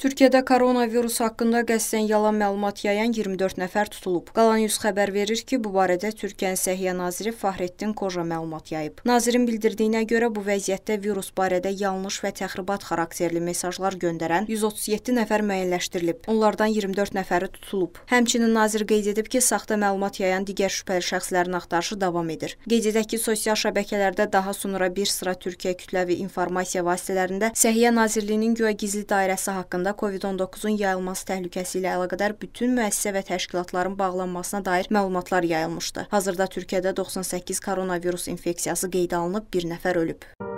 Türkiyədə koronavirus haqqında qəsdən yalan məlumat yayan 24 nəfər tutulub. Qalan 100 xəbər verir ki, bu barədə Türkiyənin Səhiyyə naziri Fahrettin Koja məlumat yayıb. Nazirin bildirdiyinə görə bu vəziyyətdə virus barədə yanlış və təxribat xarakterli mesajlar göndərən 137 nəfər müəyyənləşdirilib. Onlardan 24 nəfəri tutulub. Həmçinin nazir qeyd edib ki, saxta məlumat yayan digər şübhəli şəxslərin axtarışı davam edir. Qeyd edək ki, sosial şəbəkələrdə daha sonra bir sıra Türkiyə kütləvi informasiya vasitələrində Səhiyyə Nazirliyinin güya gizli dairəsi haqqında Azərbaycanda COVID-19-un yayılması təhlükəsi ilə əlaqədar bütün müəssisə və təşkilatların bağlanmasına dair məlumatlar yayılmışdı. Hazırda Türkiyədə 98 koronavirus infeksiyası qeydə alınıb, bir nəfər ölüb.